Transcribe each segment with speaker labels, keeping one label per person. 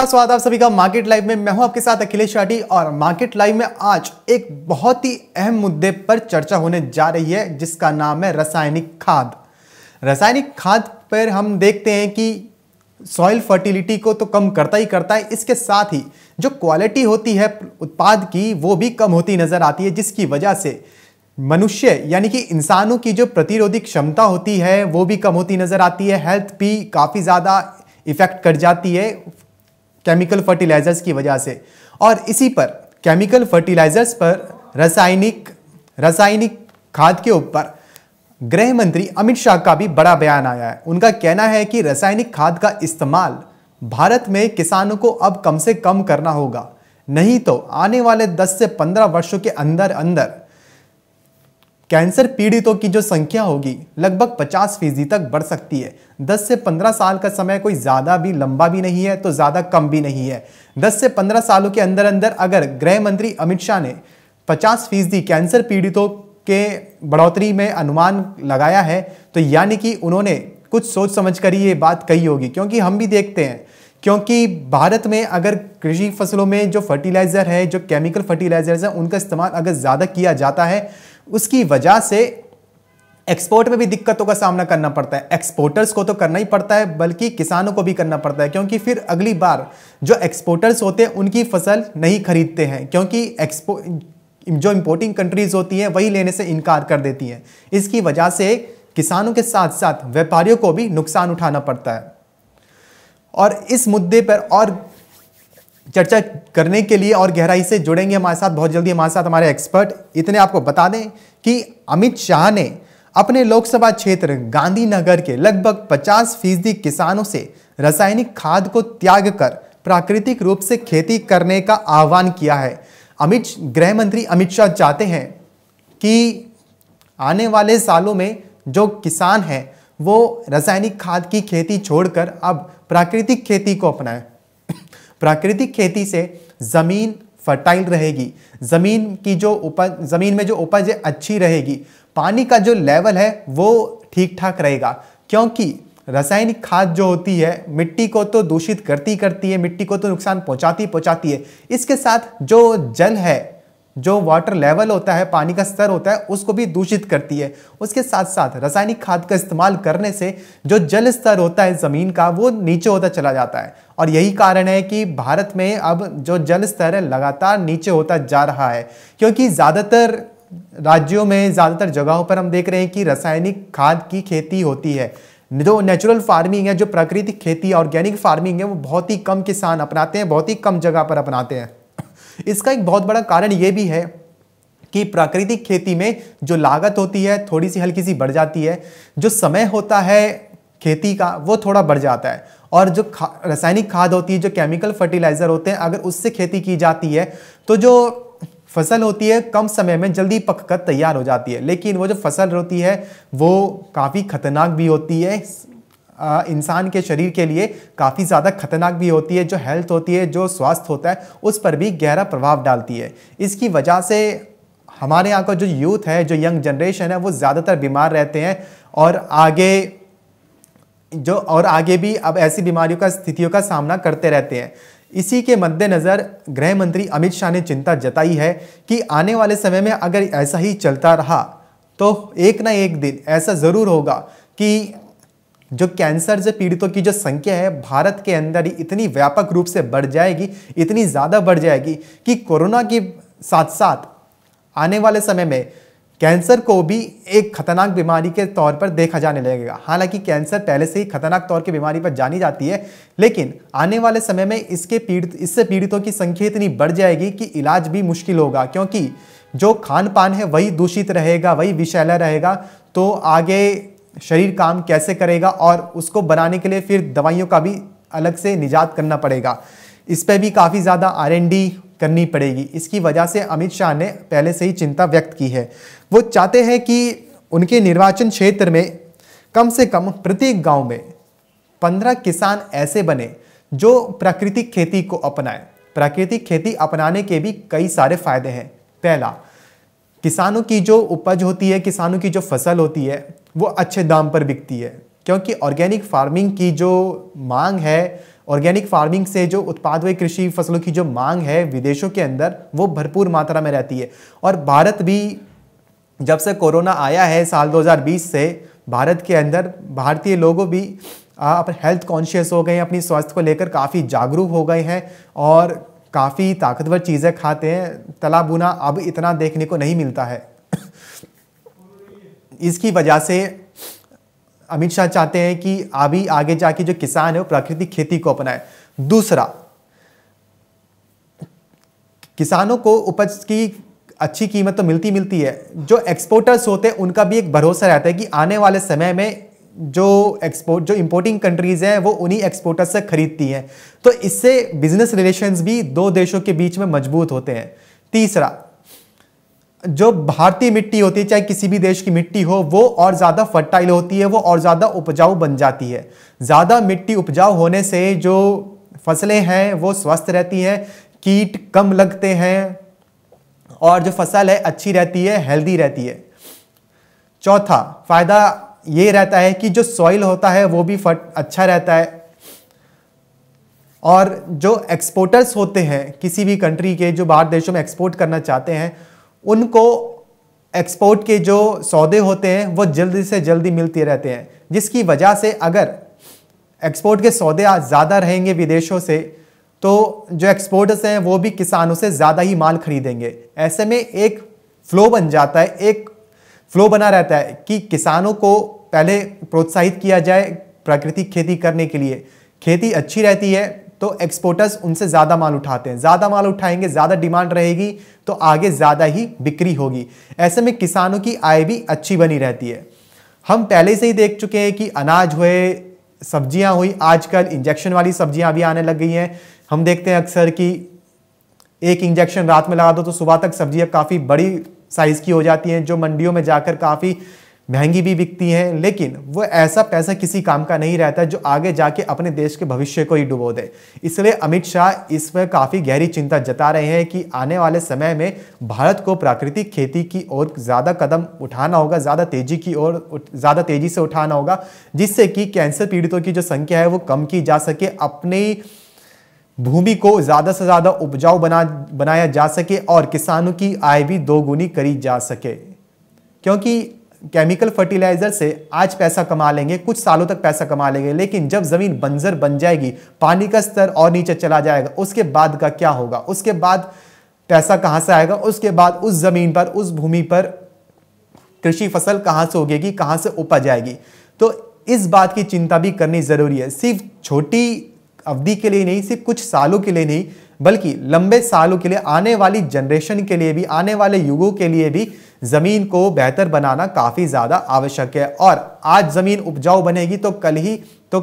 Speaker 1: नमस्कार स्वागत आप सभी का मार्केट लाइव में मैं हूं आपके साथ अखिलेश राठी और मार्केट लाइव में आज एक बहुत ही अहम मुद्दे पर चर्चा होने जा रही है जिसका नाम है रासायनिक खाद रासायनिक खाद पर हम देखते हैं कि सॉइल फर्टिलिटी को तो कम करता ही करता है इसके साथ ही जो क्वालिटी होती है उत्पाद की वो भी कम होती नज़र आती है जिसकी वजह से मनुष्य यानी कि इंसानों की जो प्रतिरोधी क्षमता होती है वो भी कम होती नज़र आती है हेल्थ भी काफ़ी ज़्यादा इफ़ेक्ट कर जाती है केमिकल फर्टिलाइजर्स की वजह से और इसी पर केमिकल फर्टिलाइजर्स पर रासायनिक रासायनिक खाद के ऊपर गृह मंत्री अमित शाह का भी बड़ा बयान आया है उनका कहना है कि रासायनिक खाद का इस्तेमाल भारत में किसानों को अब कम से कम करना होगा नहीं तो आने वाले 10 से 15 वर्षों के अंदर अंदर कैंसर पीड़ितों की जो संख्या होगी लगभग 50 फीसदी तक बढ़ सकती है 10 से 15 साल का समय कोई ज़्यादा भी लंबा भी नहीं है तो ज़्यादा कम भी नहीं है 10 से 15 सालों के अंदर अंदर अगर गृह मंत्री अमित शाह ने 50 फीसदी कैंसर पीड़ितों के बढ़ोतरी में अनुमान लगाया है तो यानी कि उन्होंने कुछ सोच समझ कर ही ये बात कही होगी क्योंकि हम भी देखते हैं क्योंकि भारत में अगर कृषि फसलों में जो फर्टिलाइज़र है जो केमिकल फर्टिलाइज़र्स हैं उनका इस्तेमाल अगर ज़्यादा किया जाता है उसकी वजह से एक्सपोर्ट में भी दिक्कतों का सामना करना पड़ता है एक्सपोर्टर्स को तो करना ही पड़ता है बल्कि किसानों को भी करना पड़ता है क्योंकि फिर अगली बार जो एक्सपोर्टर्स होते हैं उनकी फसल नहीं खरीदते हैं क्योंकि एक्सपो जो इम्पोर्टिंग कंट्रीज होती हैं वही लेने से इनकार कर देती हैं इसकी वजह से किसानों के साथ साथ व्यापारियों को भी नुकसान उठाना पड़ता है और इस मुद्दे पर और चर्चा करने के लिए और गहराई से जुड़ेंगे हमारे साथ बहुत जल्दी हमारे साथ हमारे एक्सपर्ट इतने आपको बता दें कि अमित शाह ने अपने लोकसभा क्षेत्र गांधीनगर के लगभग 50 फीसदी किसानों से रासायनिक खाद को त्याग कर प्राकृतिक रूप से खेती करने का आह्वान किया है अमित गृह मंत्री अमित शाह चाहते हैं कि आने वाले सालों में जो किसान हैं वो रासायनिक खाद की खेती छोड़कर अब प्राकृतिक खेती को अपनाएं प्राकृतिक खेती से ज़मीन फर्टाइल रहेगी ज़मीन की जो उपज ज़मीन में जो उपज है अच्छी रहेगी पानी का जो लेवल है वो ठीक ठाक रहेगा क्योंकि रासायनिक खाद जो होती है मिट्टी को तो दूषित करती करती है मिट्टी को तो नुकसान पहुंचाती पहुंचाती है इसके साथ जो जल है जो वाटर लेवल होता है पानी का स्तर होता है उसको भी दूषित करती है उसके साथ साथ रासायनिक खाद का इस्तेमाल करने से जो जल स्तर होता है ज़मीन का वो नीचे होता चला जाता है और यही कारण है कि भारत में अब जो जल स्तर है लगातार नीचे होता जा रहा है क्योंकि ज़्यादातर राज्यों में ज़्यादातर जगहों पर हम देख रहे हैं कि रासायनिक खाद की खेती होती है जो नेचुरल फार्मिंग है जो प्राकृतिक खेती ऑर्गेनिक फार्मिंग है वो बहुत ही कम किसान अपनाते हैं बहुत ही कम जगह पर अपनाते हैं इसका एक बहुत बड़ा कारण ये भी है कि प्राकृतिक खेती में जो लागत होती है थोड़ी सी हल्की सी बढ़ जाती है जो समय होता है खेती का वो थोड़ा बढ़ जाता है और जो खा रासायनिक खाद होती है जो केमिकल फर्टिलाइज़र होते हैं अगर उससे खेती की जाती है तो जो फसल होती है कम समय में जल्दी पक कर तैयार हो जाती है लेकिन वो जो फसल होती है वो काफ़ी खतरनाक भी होती है इंसान के शरीर के लिए काफ़ी ज़्यादा खतरनाक भी होती है जो हेल्थ होती है जो स्वास्थ्य होता है उस पर भी गहरा प्रभाव डालती है इसकी वजह से हमारे यहाँ का जो यूथ है जो यंग जनरेशन है वो ज़्यादातर बीमार रहते हैं और आगे जो और आगे भी अब ऐसी बीमारियों का स्थितियों का सामना करते रहते हैं इसी के मद्देनज़र गृह मंत्री अमित शाह ने चिंता जताई है कि आने वाले समय में अगर ऐसा ही चलता रहा तो एक ना एक दिन ऐसा ज़रूर होगा कि जो कैंसर से पीड़ितों की जो संख्या है भारत के अंदर ही इतनी व्यापक रूप से बढ़ जाएगी इतनी ज़्यादा बढ़ जाएगी कि कोरोना के साथ साथ आने वाले समय में कैंसर को भी एक खतरनाक बीमारी के तौर पर देखा जाने लगेगा हालांकि कैंसर पहले से ही खतरनाक तौर की बीमारी पर जानी जाती है लेकिन आने वाले समय में इसके पीड़ित इससे पीड़ितों की संख्या इतनी बढ़ जाएगी कि इलाज भी मुश्किल होगा क्योंकि जो खान पान है वही दूषित रहेगा वही विषैला रहेगा तो आगे शरीर काम कैसे करेगा और उसको बनाने के लिए फिर दवाइयों का भी अलग से निजात करना पड़ेगा इस पर भी काफ़ी ज़्यादा आर करनी पड़ेगी इसकी वजह से अमित शाह ने पहले से ही चिंता व्यक्त की है वो चाहते हैं कि उनके निर्वाचन क्षेत्र में कम से कम प्रत्येक गांव में पंद्रह किसान ऐसे बने जो प्राकृतिक खेती को अपनाएं प्राकृतिक खेती अपनाने के भी कई सारे फायदे हैं पहला किसानों की जो उपज होती है किसानों की जो फसल होती है वो अच्छे दाम पर बिकती है क्योंकि ऑर्गेनिक फार्मिंग की जो मांग है ऑर्गेनिक फार्मिंग से जो उत्पाद हुए कृषि फसलों की जो मांग है विदेशों के अंदर वो भरपूर मात्रा में रहती है और भारत भी जब से कोरोना आया है साल 2020 से भारत के अंदर भारतीय लोगों भी अपने हेल्थ कॉन्शियस हो गए हैं अपनी स्वास्थ्य को लेकर काफ़ी जागरूक हो गए हैं और काफ़ी ताकतवर चीज़ें खाते हैं तला बुना अब इतना देखने को नहीं मिलता है इसकी वजह से अमित शाह चाहते हैं कि अभी आगे जाके जो किसान है वो प्राकृतिक खेती को अपनाए दूसरा किसानों को उपज की अच्छी कीमत तो मिलती मिलती है जो एक्सपोर्टर्स होते हैं उनका भी एक भरोसा रहता है कि आने वाले समय में जो एक्सपोर्ट जो इंपोर्टिंग कंट्रीज़ हैं वो उन्हीं एक्सपोर्टर्स से खरीदती हैं तो इससे बिजनेस रिलेशंस भी दो देशों के बीच में मजबूत होते हैं तीसरा जो भारतीय मिट्टी होती है चाहे किसी भी देश की मिट्टी हो वो और ज़्यादा फर्टाइल होती है वो और ज़्यादा उपजाऊ बन जाती है ज़्यादा मिट्टी उपजाऊ होने से जो फसलें हैं वो स्वस्थ रहती हैं कीट कम लगते हैं और जो फसल है अच्छी रहती है हेल्दी रहती है चौथा फ़ायदा ये रहता है कि जो सॉइल होता है वो भी फट अच्छा रहता है और जो एक्सपोर्टर्स होते हैं किसी भी कंट्री के जो बाहर देशों में एक्सपोर्ट करना चाहते हैं उनको एक्सपोर्ट के जो सौदे होते हैं वो जल्दी से जल्दी मिलते रहते हैं जिसकी वजह से अगर एक्सपोर्ट के सौदे ज़्यादा रहेंगे विदेशों से तो जो एक्सपोर्टर्स हैं वो भी किसानों से ज़्यादा ही माल खरीदेंगे ऐसे में एक फ्लो बन जाता है एक फ्लो बना रहता है कि किसानों को पहले प्रोत्साहित किया जाए प्राकृतिक खेती करने के लिए खेती अच्छी रहती है तो एक्सपोर्टर्स उनसे ज़्यादा माल उठाते हैं ज़्यादा माल उठाएंगे ज़्यादा डिमांड रहेगी तो आगे ज़्यादा ही बिक्री होगी ऐसे में किसानों की आय भी अच्छी बनी रहती है हम पहले से ही देख चुके हैं कि अनाज हुए सब्जियां हुई आजकल इंजेक्शन वाली सब्जियां भी आने लग गई हैं हम देखते हैं अक्सर कि एक इंजेक्शन रात में लगा दो तो सुबह तक सब्जियां काफ़ी बड़ी साइज़ की हो जाती हैं जो मंडियों में जाकर काफ़ी महंगी भी बिकती हैं लेकिन वो ऐसा पैसा किसी काम का नहीं रहता जो आगे जाके अपने देश के भविष्य को ही डुबो दे इसलिए अमित शाह इस पर काफ़ी गहरी चिंता जता रहे हैं कि आने वाले समय में भारत को प्राकृतिक खेती की ओर ज़्यादा कदम उठाना होगा ज़्यादा तेज़ी की ओर ज़्यादा तेज़ी से उठाना होगा जिससे कि कैंसर पीड़ितों की जो संख्या है वो कम की जा सके अपनी भूमि को ज़्यादा से ज़्यादा उपजाऊ बना बनाया जा सके और किसानों की आय भी दोगुनी करी जा सके क्योंकि केमिकल फर्टिलाइजर से आज पैसा कमा लेंगे कुछ सालों तक पैसा कमा लेंगे लेकिन जब ज़मीन बंजर बन जाएगी पानी का स्तर और नीचे चला जाएगा उसके बाद का क्या होगा उसके बाद पैसा कहाँ से आएगा उसके बाद उस ज़मीन पर उस भूमि पर कृषि फसल कहाँ से उगेगी कहाँ से उपज आएगी तो इस बात की चिंता भी करनी ज़रूरी है सिर्फ छोटी अवधि के लिए नहीं सिर्फ कुछ सालों के लिए नहीं बल्कि लंबे सालों के लिए आने वाली जनरेशन के लिए भी आने वाले युगों के लिए भी ज़मीन को बेहतर बनाना काफ़ी ज़्यादा आवश्यक है और आज ज़मीन उपजाऊ बनेगी तो कल ही तो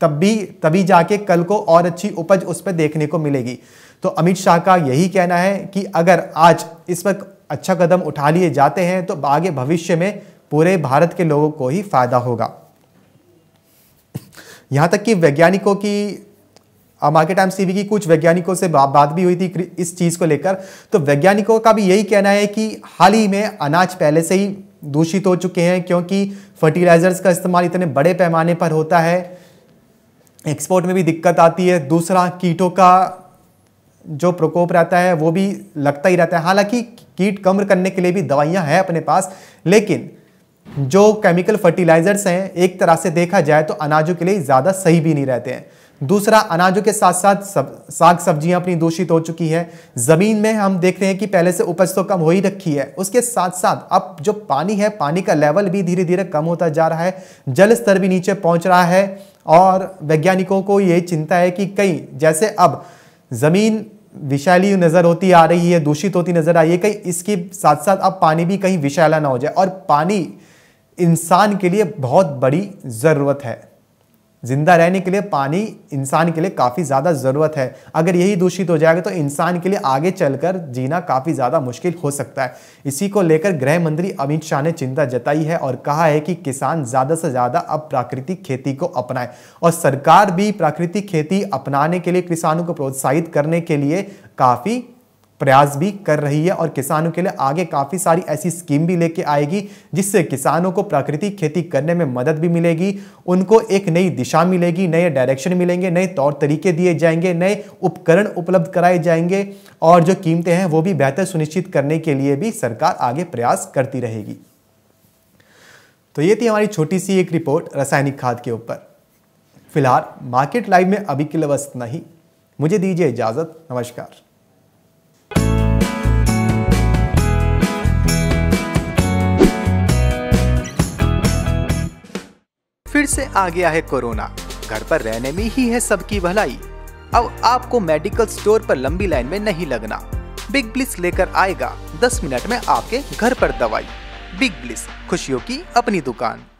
Speaker 1: तब भी तभी जाके कल को और अच्छी उपज उस पर देखने को मिलेगी तो अमित शाह का यही कहना है कि अगर आज इस पर अच्छा कदम उठा लिए जाते हैं तो आगे भविष्य में पूरे भारत के लोगों को ही फायदा होगा यहाँ तक कि वैज्ञानिकों की मार्केट टाइम्स टीवी की कुछ वैज्ञानिकों से बा, बात भी हुई थी इस चीज़ को लेकर तो वैज्ञानिकों का भी यही कहना है कि हाल ही में अनाज पहले से ही दूषित हो चुके हैं क्योंकि फर्टिलाइजर्स का इस्तेमाल इतने बड़े पैमाने पर होता है एक्सपोर्ट में भी दिक्कत आती है दूसरा कीटों का जो प्रकोप रहता है वो भी लगता ही रहता है हालांकि कीट कम करने के लिए भी दवाइयां हैं अपने पास लेकिन जो केमिकल फर्टिलाइजर्स हैं एक तरह से देखा जाए तो अनाजों के लिए ज़्यादा सही भी नहीं रहते हैं दूसरा अनाजों के साथ साथ सब, साग सब्जियां अपनी दूषित हो चुकी है ज़मीन में हम देख रहे हैं कि पहले से उपज तो कम हो ही रखी है उसके साथ साथ अब जो पानी है पानी का लेवल भी धीरे धीरे कम होता जा रहा है जल स्तर भी नीचे पहुंच रहा है और वैज्ञानिकों को ये चिंता है कि कई जैसे अब ज़मीन विषैली नज़र होती आ रही है दूषित होती नज़र आ रही है कहीं इसके साथ साथ अब पानी भी कहीं विषैला ना हो जाए और पानी इंसान के लिए बहुत बड़ी ज़रूरत है ज़िंदा रहने के लिए पानी इंसान के लिए काफ़ी ज़्यादा ज़रूरत है अगर यही दूषित हो जाएगा तो इंसान के लिए आगे चलकर जीना काफ़ी ज़्यादा मुश्किल हो सकता है इसी को लेकर गृह मंत्री अमित शाह ने चिंता जताई है और कहा है कि किसान ज़्यादा से ज़्यादा अब प्राकृतिक खेती को अपनाएं और सरकार भी प्राकृतिक खेती अपनाने के लिए किसानों को प्रोत्साहित करने के लिए काफ़ी प्रयास भी कर रही है और किसानों के लिए आगे काफ़ी सारी ऐसी स्कीम भी लेके आएगी जिससे किसानों को प्राकृतिक खेती करने में मदद भी मिलेगी उनको एक नई दिशा मिलेगी नए डायरेक्शन मिलेंगे नए तौर तरीके दिए जाएंगे नए उपकरण उपलब्ध कराए जाएंगे और जो कीमतें हैं वो भी बेहतर सुनिश्चित करने के लिए भी सरकार आगे प्रयास करती रहेगी तो ये थी हमारी छोटी सी एक रिपोर्ट रासायनिक खाद के ऊपर फिलहाल मार्केट लाइव में अभी के लिए वस्त नहीं मुझे दीजिए इजाज़त नमस्कार फिर से आ गया है कोरोना घर पर रहने में ही है सबकी भलाई अब आपको मेडिकल स्टोर पर लंबी लाइन में नहीं लगना बिग ब्लिस लेकर आएगा 10 मिनट में आपके घर पर दवाई बिग ब्लिस खुशियों की अपनी दुकान